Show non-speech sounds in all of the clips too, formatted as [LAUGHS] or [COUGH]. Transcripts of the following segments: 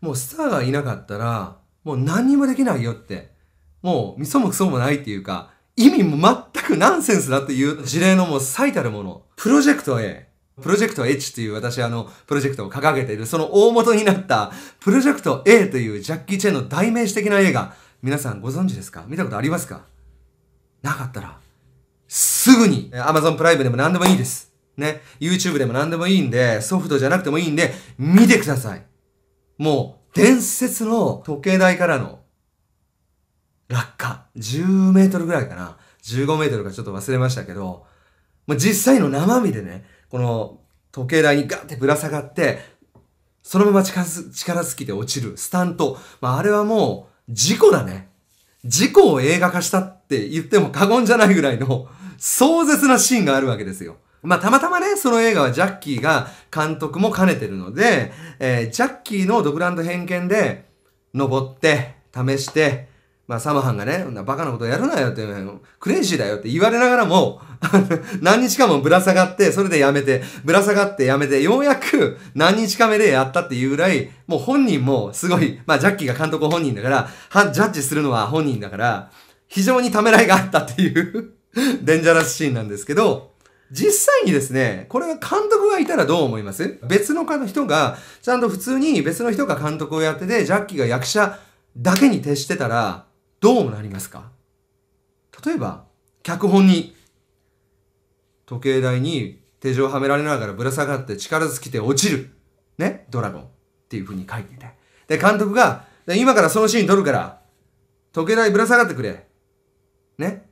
もうスターがいなかったら、もう何にもできないよって。もう、みそもくそもないっていうか、意味も全くナンセンスだという事例のもう最たるもの。プロジェクト A。プロジェクト H という私あの、プロジェクトを掲げている、その大元になった、プロジェクト A というジャッキー・チェンの代名詞的な映画、皆さんご存知ですか見たことありますかなかったら、すぐに、Amazon プライムでも何でもいいです。ね、YouTube でも何でもいいんで、ソフトじゃなくてもいいんで、見てください。もう伝説の時計台からの落下。10メートルぐらいかな。15メートルかちょっと忘れましたけど、まあ、実際の生身でね、この時計台にガってぶら下がって、そのまま力尽きて落ちるスタント。まあ、あれはもう事故だね。事故を映画化したって言っても過言じゃないぐらいの壮絶なシーンがあるわけですよ。まあ、たまたまね、その映画はジャッキーが監督も兼ねてるので、えー、ジャッキーの独断と偏見で、登って、試して、まあ、サマハンがね、バカなことやるなよって、クレイジーだよって言われながらも、[LAUGHS] 何日かもぶら下がって、それでやめて、ぶら下がってやめて、ようやく何日か目でやったっていうぐらい、もう本人もすごい、まあ、ジャッキーが監督本人だから、はジャッジするのは本人だから、非常にためらいがあったっていう [LAUGHS] デンジャラスシーンなんですけど、実際にですね、これが監督がいたらどう思います別の人が、ちゃんと普通に別の人が監督をやってて、ジャッキーが役者だけに徹してたら、どうなりますか例えば、脚本に、時計台に手錠をはめられながらぶら下がって力尽きて落ちる。ね、ドラゴンっていう風に書いてて。で、監督が、今からそのシーン撮るから、時計台ぶら下がってくれ。ね。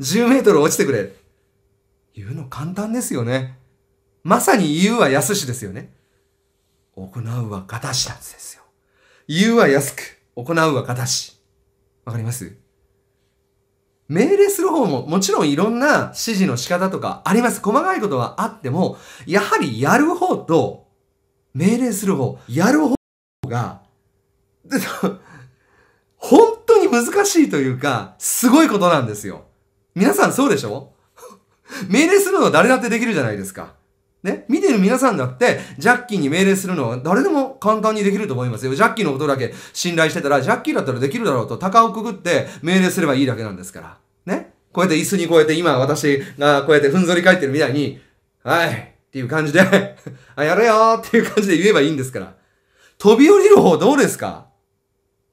10 [LAUGHS] メートル落ちてくれ。言うの簡単ですよね。まさに言うは安しですよね。行うは形なんですよ。言うは安く、行うは形。わかります命令する方ももちろんいろんな指示の仕方とかあります。細かいことはあっても、やはりやる方と命令する方、やる方が、[LAUGHS] 本当に難しいというか、すごいことなんですよ。皆さんそうでしょ命令するのは誰だってできるじゃないですか。ね、見てる皆さんだって、ジャッキーに命令するのは誰でも簡単にできると思いますよ。ジャッキーのことだけ信頼してたら、ジャッキーだったらできるだろうと、鷹をくぐって命令すればいいだけなんですから。ね。こうやって椅子にこうやって、今私がこうやってふんぞり返ってるみたいに、はいっていう感じで [LAUGHS] あ、やれよっていう感じで言えばいいんですから。飛び降りる方どうですか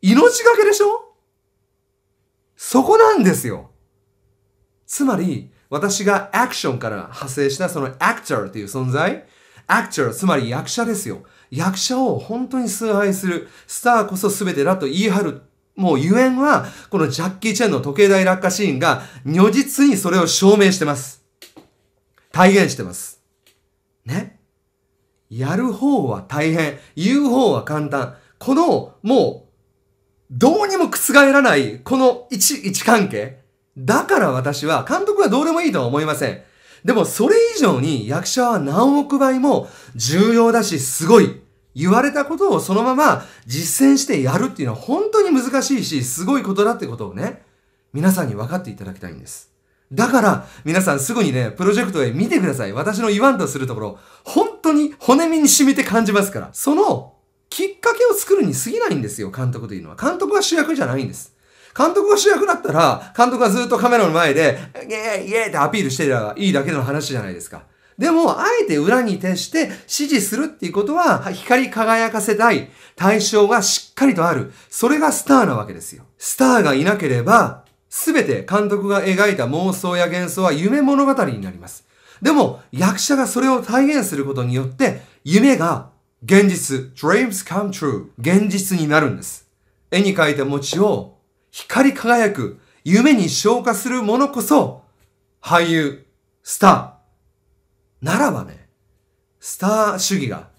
命がけでしょそこなんですよ。つまり、私がアクションから派生したそのアクターっていう存在、アクター、つまり役者ですよ。役者を本当に崇拝する、スターこそ全てだと言い張る。もうゆえんは、このジャッキー・チェンの時計台落下シーンが、如実にそれを証明してます。体現してます。ね。やる方は大変。言う方は簡単。この、もう、どうにも覆らない、この位置、位置関係。だから私は、監督はどうでもいいとは思いません。でも、それ以上に役者は何億倍も重要だし、すごい。言われたことをそのまま実践してやるっていうのは本当に難しいし、すごいことだってことをね、皆さんに分かっていただきたいんです。だから、皆さんすぐにね、プロジェクトへ見てください。私の言わんとするところ、本当に骨身に染みて感じますから。その、きっかけを作るに過ぎないんですよ、監督というのは。監督は主役じゃないんです。監督が主役だったら、監督がずっとカメラの前で、イエーイイエーイってアピールしてりゃいいだけの話じゃないですか。でも、あえて裏に徹して指示するっていうことは、光り輝かせたい対象がしっかりとある。それがスターなわけですよ。スターがいなければ、すべて監督が描いた妄想や幻想は夢物語になります。でも、役者がそれを体現することによって、夢が現実、dreams come true、現実になるんです。絵に描いた餅を光り輝く、夢に昇華するものこそ、俳優、スター。ならばね、スター主義が、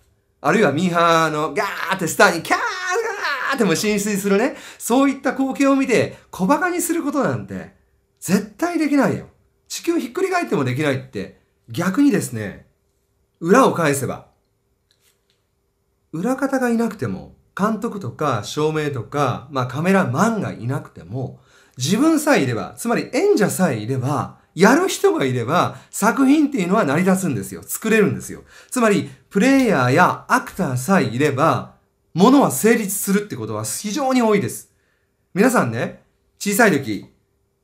あるいはミーハーのガーってスターにキャーガーっても浸水するね、そういった光景を見て小馬鹿にすることなんて絶対できないよ。地球ひっくり返ってもできないって逆にですね、裏を返せば、裏方がいなくても監督とか照明とか、まあ、カメラマンがいなくても、自分さえいれば、つまり演者さえいれば、やる人がいれば作品っていうのは成り立つんですよ。作れるんですよ。つまり、プレイヤーやアクターさえいれば、ものは成立するってことは非常に多いです。皆さんね、小さい時、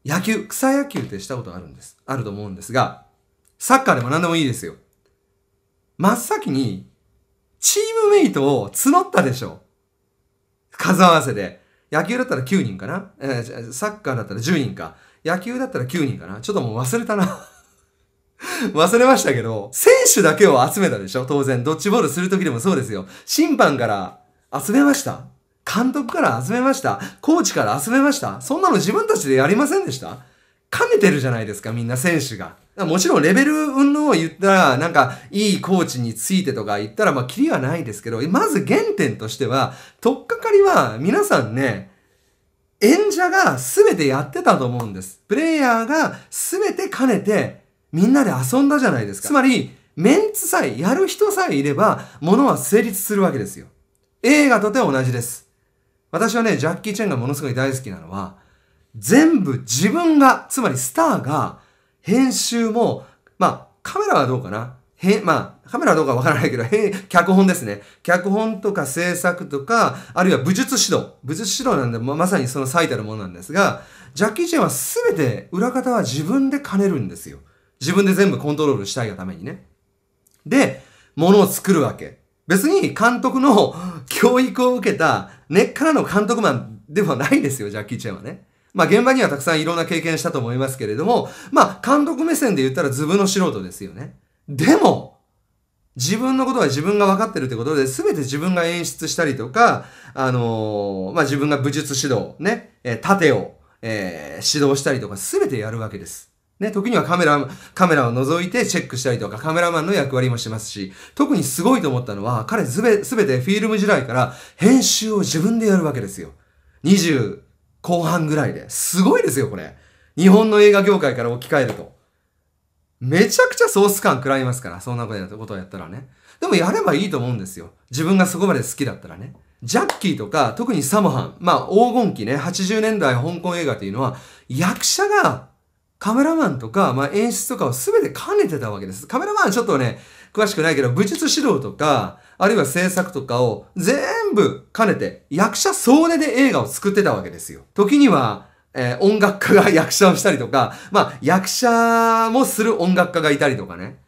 野球、草野球ってしたことあるんです。あると思うんですが、サッカーでも何でもいいですよ。真っ先に、チームメイトを募ったでしょ。数合わせで。野球だったら9人かな、えー、サッカーだったら10人か。野球だったら9人かなちょっともう忘れたな [LAUGHS] 忘れましたけど、選手だけを集めたでしょ当然。ドッジボールするときでもそうですよ。審判から集めました監督から集めましたコーチから集めましたそんなの自分たちでやりませんでした兼ねてるじゃないですか、みんな選手が。もちろんレベル運動を言ったら、なんか、いいコーチについてとか言ったら、まあ、キリはないですけど、まず原点としては、とっかかりは、皆さんね、演者が全てやってたと思うんです。プレイヤーが全て兼ねて、みんなで遊んだじゃないですか。つまり、メンツさえ、やる人さえいれば、ものは成立するわけですよ。映画とて同じです。私はね、ジャッキー・チェンがものすごい大好きなのは、全部自分が、つまりスターが、編集も、まあ、カメラはどうかなへまあ、カメラはどうかわからないけど、へ脚本ですね。脚本とか制作とか、あるいは武術指導。武術指導なんで、ままさにその最たるものなんですが、ジャッキー・チェンは全て裏方は自分で兼ねるんですよ。自分で全部コントロールしたいがためにね。で、ものを作るわけ。別に監督の [LAUGHS] 教育を受けた根っからの監督マンではないですよ、ジャッキー・チェンはね。まあ現場にはたくさんいろんな経験したと思いますけれども、まあ監督目線で言ったらズブの素人ですよね。でも、自分のことは自分が分かってるってことで、全て自分が演出したりとか、あのー、まあ、自分が武術指導、ね、えー、盾を、えー、指導したりとか、全てやるわけです。ね、時にはカメラ、カメラを覗いてチェックしたりとか、カメラマンの役割もしますし、特にすごいと思ったのは、彼すべ、すべてフィルム時代から編集を自分でやるわけですよ。20、後半ぐらいで。すごいですよ、これ。日本の映画業界から置き換えると。めちゃくちゃソース感食らいますから、そんなことやったらね。でもやればいいと思うんですよ。自分がそこまで好きだったらね。ジャッキーとか、特にサモハン、まあ黄金期ね、80年代香港映画っていうのは、役者がカメラマンとか、まあ演出とかを全て兼ねてたわけです。カメラマンはちょっとね、詳しくないけど、武術指導とか、あるいは制作とかを全部兼ねて、役者総出で映画を作ってたわけですよ。時には、えー、音楽家が役者をしたりとか、まあ、役者もする音楽家がいたりとかね。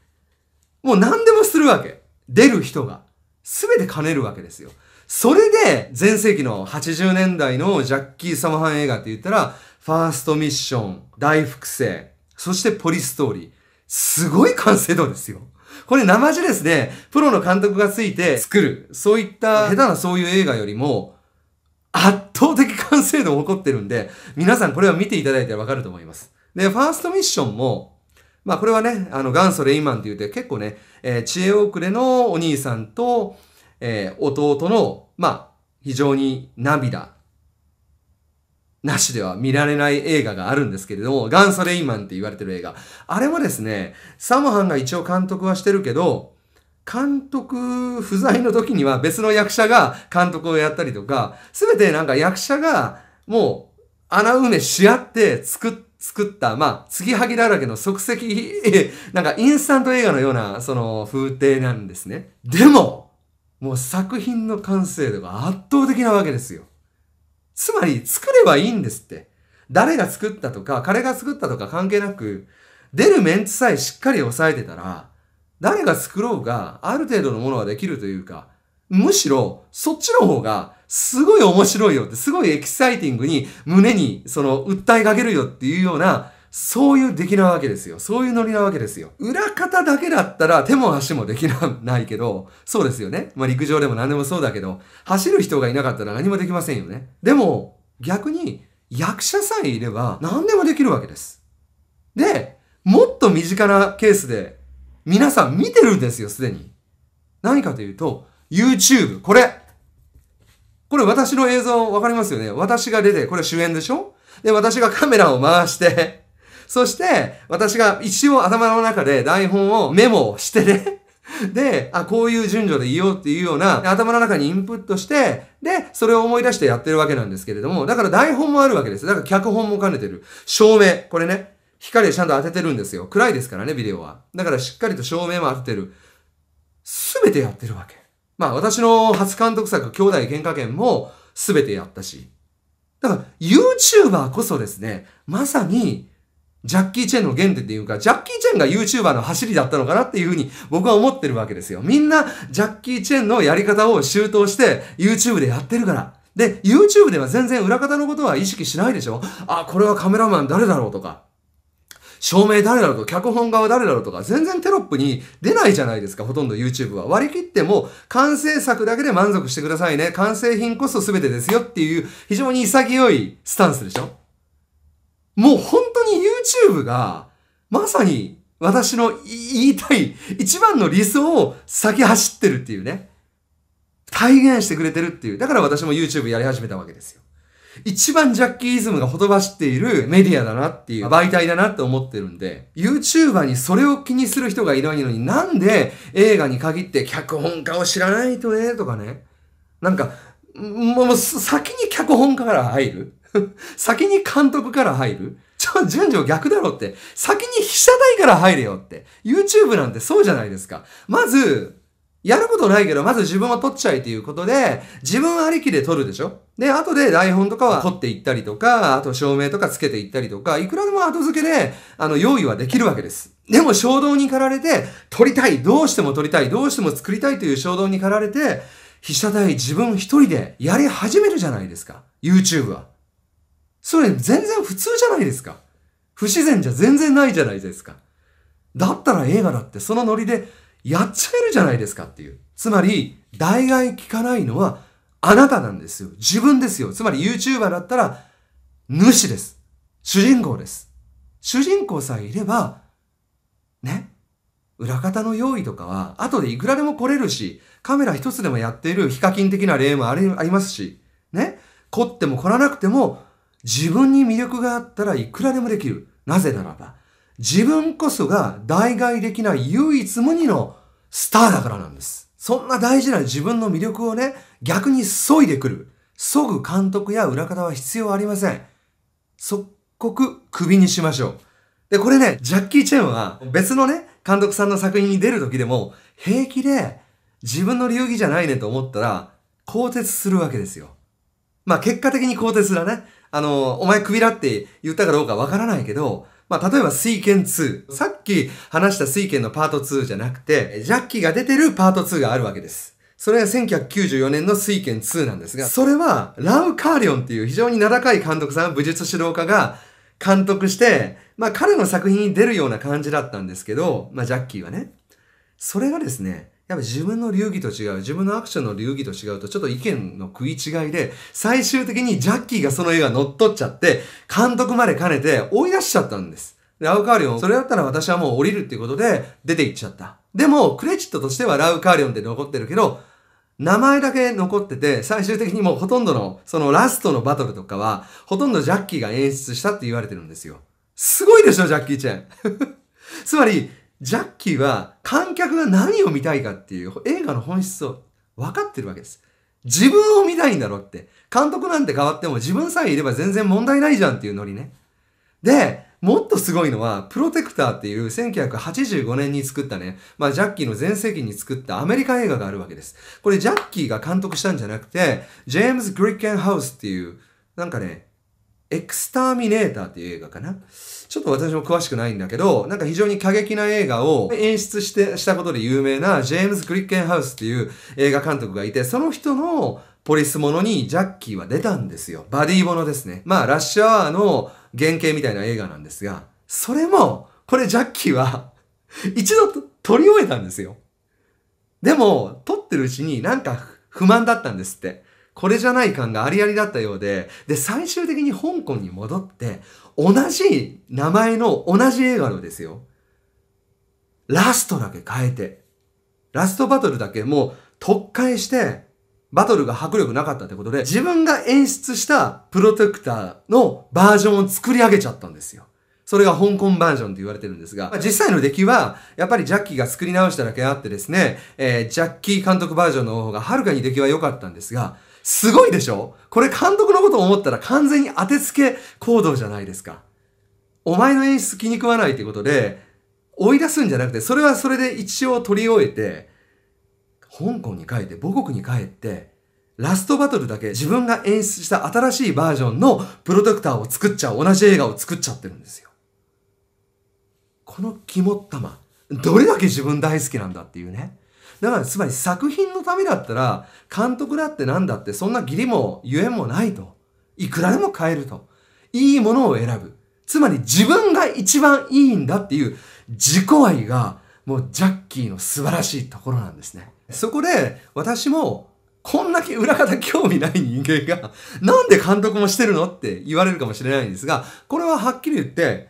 もう何でもするわけ。出る人が。すべて兼ねるわけですよ。それで、前世紀の80年代のジャッキー・サマハン映画って言ったら、ファーストミッション、大複製、そしてポリストーリー。すごい完成度ですよ。これ生地ですね、プロの監督がついて作る、そういった下手なそういう映画よりも、圧倒的完成度を誇ってるんで、皆さんこれは見ていただいてわかると思います。で、ファーストミッションも、まあこれはね、あの元祖レイマンって言って結構ね、えー、知恵遅れのお兄さんと、えー、弟の、まあ非常に涙、なしでは見られない映画があるんですけれども、ガンソレインマンって言われてる映画。あれもですね、サモハンが一応監督はしてるけど、監督不在の時には別の役者が監督をやったりとか、すべてなんか役者がもう穴埋めし合って作って、作った、まあ、継ぎはぎだらけの即席、[LAUGHS] なんかインスタント映画のような、その風景なんですね。でも、もう作品の完成度が圧倒的なわけですよ。つまり作ればいいんですって。誰が作ったとか、彼が作ったとか関係なく、出るメンツさえしっかり抑えてたら、誰が作ろうが、ある程度のものはできるというか、むしろ、そっちの方が、すごい面白いよって、すごいエキサイティングに、胸に、その、訴えかけるよっていうような、そういう出来なわけですよ。そういうノリなわけですよ。裏方だけだったら手も足もできなないけど、そうですよね。まあ陸上でも何でもそうだけど、走る人がいなかったら何もできませんよね。でも、逆に役者さえいれば何でもできるわけです。で、もっと身近なケースで皆さん見てるんですよ、すでに。何かというと、YouTube。これ。これ私の映像わかりますよね。私が出て、これ主演でしょで、私がカメラを回してそして、私が一応頭の中で台本をメモしてね、[LAUGHS] で、あ、こういう順序で言おうっていうような、頭の中にインプットして、で、それを思い出してやってるわけなんですけれども、だから台本もあるわけです。だから脚本も兼ねてる。照明。これね、光でちゃんと当ててるんですよ。暗いですからね、ビデオは。だからしっかりと照明も当ててる。すべてやってるわけ。まあ、私の初監督作、兄弟喧嘩券もすべてやったし。だから、YouTuber こそですね、まさに、ジャッキー・チェンの原点っていうか、ジャッキー・チェンが YouTuber の走りだったのかなっていうふうに僕は思ってるわけですよ。みんな、ジャッキー・チェンのやり方を周到して YouTube でやってるから。で、YouTube では全然裏方のことは意識しないでしょあ、これはカメラマン誰だろうとか。照明誰だろうと、脚本側誰だろうとか、全然テロップに出ないじゃないですか、ほとんど YouTube は。割り切っても、完成作だけで満足してくださいね。完成品こそ全てですよっていう、非常に潔いスタンスでしょもう本 YouTube が、まさに私の言いたい一番の理想を先走ってるっていうね。体現してくれてるっていう。だから私も YouTube やり始めたわけですよ。一番ジャッキーイズムがほとばしっているメディアだなっていう媒体だなって思ってるんで、YouTuber にそれを気にする人がいないのになんで映画に限って脚本家を知らないとねとかね。なんか、もう先に脚本家から入る [LAUGHS] 先に監督から入るそ順序逆だろって。先に被写体から入れよって。YouTube なんてそうじゃないですか。まず、やることないけど、まず自分は撮っちゃいということで、自分ありきで撮るでしょで、後で台本とかは撮っていったりとか、あと照明とかつけていったりとか、いくらでも後付けで、あの、用意はできるわけです。でも衝動に駆られて、撮りたいどうしても撮りたいどうしても作りたいという衝動に駆られて、被写体自分一人でやり始めるじゃないですか。YouTube は。それ全然普通じゃないですか。不自然じゃ全然ないじゃないですか。だったら映画だってそのノリでやっちゃえるじゃないですかっていう。つまり、代替聞かないのはあなたなんですよ。自分ですよ。つまり YouTuber だったら主です。主人公です。主人公さえいれば、ね。裏方の用意とかは後でいくらでも来れるし、カメラ一つでもやっているヒカキン的な例もありますし、ね。凝っても凝らなくても自分に魅力があったらいくらでもできる。なぜならば、自分こそが代替できない唯一無二のスターだからなんです。そんな大事な自分の魅力をね、逆に削いでくる。削ぐ監督や裏方は必要ありません。即刻首にしましょう。で、これね、ジャッキー・チェンは別のね、監督さんの作品に出る時でも、平気で自分の流儀じゃないねと思ったら、更迭するわけですよ。まあ結果的に更迭だね。あの、お前クビだって言ったかどうかわからないけど、まあ、例えば、水剣2。さっき話した水剣のパート2じゃなくて、ジャッキーが出てるパート2があるわけです。それが1994年の水剣2なんですが、それは、ラウ・カーリオンっていう非常に名高い監督さん、武術指導家が監督して、まあ、彼の作品に出るような感じだったんですけど、まあ、ジャッキーはね。それがですね、やっぱ自分の流儀と違う、自分のアクションの流儀と違うと、ちょっと意見の食い違いで、最終的にジャッキーがその映画乗っ取っちゃって、監督まで兼ねて追い出しちゃったんです。で、ラウカーリオン、それだったら私はもう降りるっていうことで、出て行っちゃった。でも、クレジットとしてはラウカーリオンで残ってるけど、名前だけ残ってて、最終的にもうほとんどの、そのラストのバトルとかは、ほとんどジャッキーが演出したって言われてるんですよ。すごいでしょ、ジャッキーちゃん。[LAUGHS] つまり、ジャッキーは観客が何を見たいかっていう映画の本質を分かってるわけです。自分を見たいんだろって。監督なんて変わっても自分さえいれば全然問題ないじゃんっていうノリね。で、もっとすごいのは、プロテクターっていう1985年に作ったね、まあジャッキーの前世紀に作ったアメリカ映画があるわけです。これジャッキーが監督したんじゃなくて、ジェームズ・グリッケンハウスっていう、なんかね、エクスターミネーターっていう映画かな。ちょっと私も詳しくないんだけど、なんか非常に過激な映画を演出して、したことで有名なジェームズ・クリッケンハウスっていう映画監督がいて、その人のポリスものにジャッキーは出たんですよ。バディものですね。まあ、ラッシュアワーの原型みたいな映画なんですが、それも、これジャッキーは [LAUGHS] 一度撮り終えたんですよ。でも、撮ってるうちになんか不満だったんですって。これじゃない感がありありだったようで、で、最終的に香港に戻って、同じ名前の同じ映画のですよ。ラストだけ変えて、ラストバトルだけもう特化して、バトルが迫力なかったってことで、自分が演出したプロテクターのバージョンを作り上げちゃったんですよ。それが香港バージョンと言われてるんですが、まあ、実際の出来は、やっぱりジャッキーが作り直しただけあってですね、えー、ジャッキー監督バージョンの方がはるかに出来は良かったんですが、すごいでしょこれ監督のこと思ったら完全に当てつけ行動じゃないですか。お前の演出気に食わないっいうことで、追い出すんじゃなくて、それはそれで一応取り終えて、香港に帰って、母国に帰って、ラストバトルだけ自分が演出した新しいバージョンのプロテクターを作っちゃう、同じ映画を作っちゃってるんですよ。この肝っ玉、どれだけ自分大好きなんだっていうね。だからつまり作品のためだったら監督だってなんだってそんな義理もゆえもないと。いくらでも変えると。いいものを選ぶ。つまり自分が一番いいんだっていう自己愛がもうジャッキーの素晴らしいところなんですね。そこで私もこんだけ裏方興味ない人間が、なんで監督もしてるのって言われるかもしれないんですが、これははっきり言って、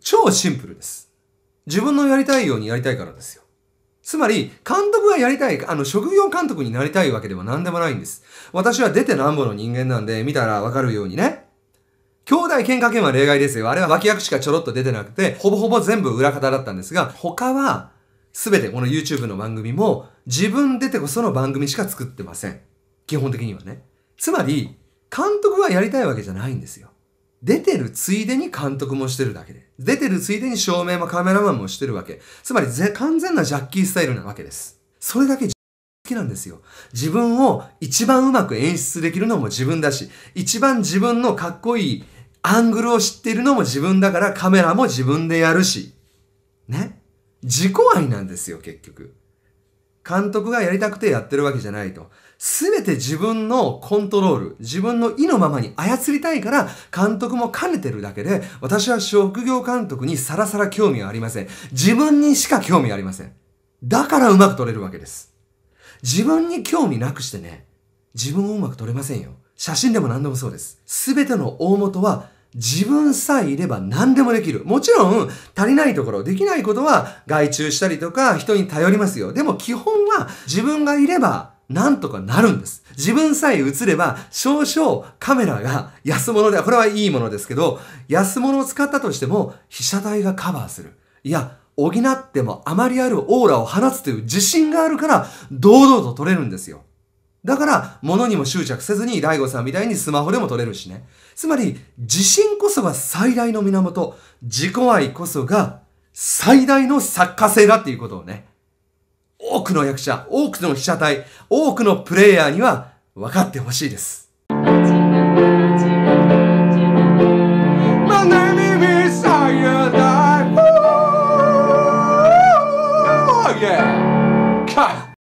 超シンプルです。自分のやりたいようにやりたいからですよ。つまり、監督がやりたい、あの、職業監督になりたいわけでは何でもないんです。私は出てなんぼの人間なんで、見たらわかるようにね。兄弟喧嘩剣は例外ですよ。あれは脇役しかちょろっと出てなくて、ほぼほぼ全部裏方だったんですが、他は、すべてこの YouTube の番組も、自分出てこその番組しか作ってません。基本的にはね。つまり、監督はやりたいわけじゃないんですよ。出てるついでに監督もしてるだけで。出てるついでに照明もカメラマンもしてるわけ。つまり完全なジャッキースタイルなわけです。それだけ好きなんですよ。自分を一番うまく演出できるのも自分だし、一番自分のかっこいいアングルを知っているのも自分だからカメラも自分でやるし。ね。自己愛なんですよ、結局。監督がやりたくてやってるわけじゃないと。全て自分のコントロール、自分の意のままに操りたいから、監督も兼ねてるだけで、私は職業監督にさらさら興味はありません。自分にしか興味ありません。だからうまく取れるわけです。自分に興味なくしてね、自分をうまく取れませんよ。写真でも何でもそうです。全ての大元は、自分さえいれば何でもできる。もちろん、足りないところ、できないことは外注したりとか、人に頼りますよ。でも基本は、自分がいればなんとかなるんです。自分さえ映れば、少々カメラが安物で、これはいいものですけど、安物を使ったとしても、被写体がカバーする。いや、補ってもあまりあるオーラを放つという自信があるから、堂々と撮れるんですよ。だから、物にも執着せずに、大悟さんみたいにスマホでも撮れるしね。つまり、自信こそが最大の源、自己愛こそが最大の作家性だっていうことをね、多くの役者、多くの被写体、多くのプレイヤーには分かってほしいです。